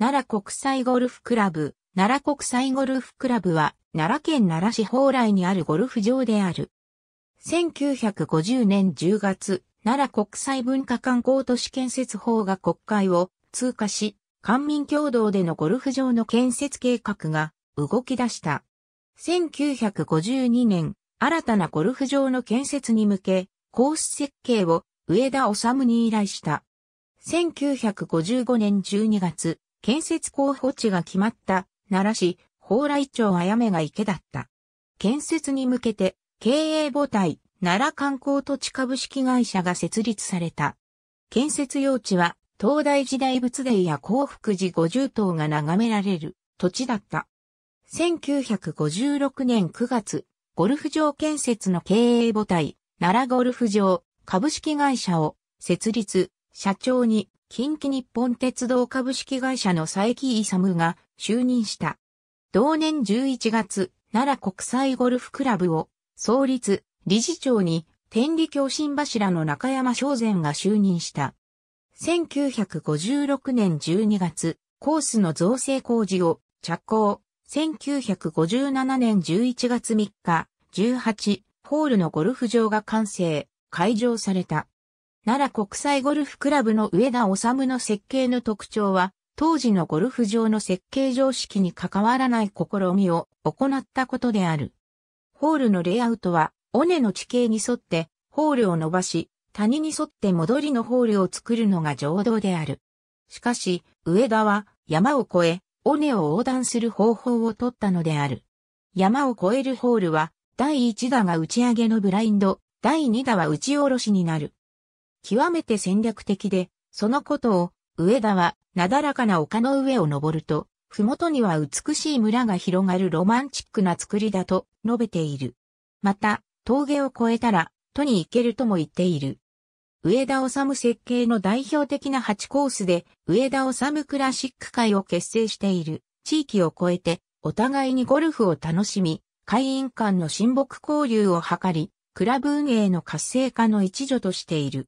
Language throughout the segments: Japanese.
奈良国際ゴルフクラブ。奈良国際ゴルフクラブは、奈良県奈良市蓬莱にあるゴルフ場である。1950年10月、奈良国際文化観光都市建設法が国会を通過し、官民共同でのゴルフ場の建設計画が動き出した。1952年、新たなゴルフ場の建設に向け、コース設計を上田治に依頼した。1955年12月、建設候補地が決まった奈良市蓬莱町あやめが池だった。建設に向けて経営母体奈良観光土地株式会社が設立された。建設用地は東大時代仏殿や幸福寺五十塔が眺められる土地だった。1956年9月、ゴルフ場建設の経営母体、奈良ゴルフ場株式会社を設立、社長に近畿日本鉄道株式会社の佐伯勇が就任した。同年11月、奈良国際ゴルフクラブを創立、理事長に天理教新柱の中山正善が就任した。1956年12月、コースの造成工事を着工。1957年11月3日、18ホールのゴルフ場が完成、開場された。奈良国際ゴルフクラブの上田治の設計の特徴は、当時のゴルフ場の設計常識に関わらない試みを行ったことである。ホールのレイアウトは、尾根の地形に沿って、ホールを伸ばし、谷に沿って戻りのホールを作るのが常道である。しかし、上田は山を越え、尾根を横断する方法を取ったのである。山を越えるホールは、第1打が打ち上げのブラインド、第2打は打ち下ろしになる。極めて戦略的で、そのことを、上田は、なだらかな丘の上を登ると、ふもとには美しい村が広がるロマンチックな作りだと述べている。また、峠を越えたら、都に行けるとも言っている。上田治設計の代表的な8コースで、上田治クラシック会を結成している。地域を越えて、お互いにゴルフを楽しみ、会員間の親睦交流を図り、クラブ運営の活性化の一助としている。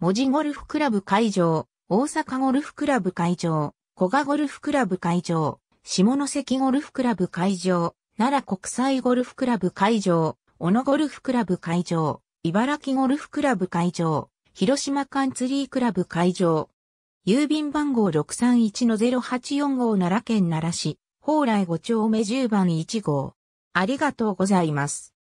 文字ゴルフクラブ会場、大阪ゴルフクラブ会場、古賀ゴルフクラブ会場、下関ゴルフクラブ会場、奈良国際ゴルフクラブ会場、小野ゴルフクラブ会場、茨城ゴルフクラブ会場、広島カンツリークラブ会場。郵便番号631-0845奈良県奈良市、宝来5丁目10番1号。ありがとうございます。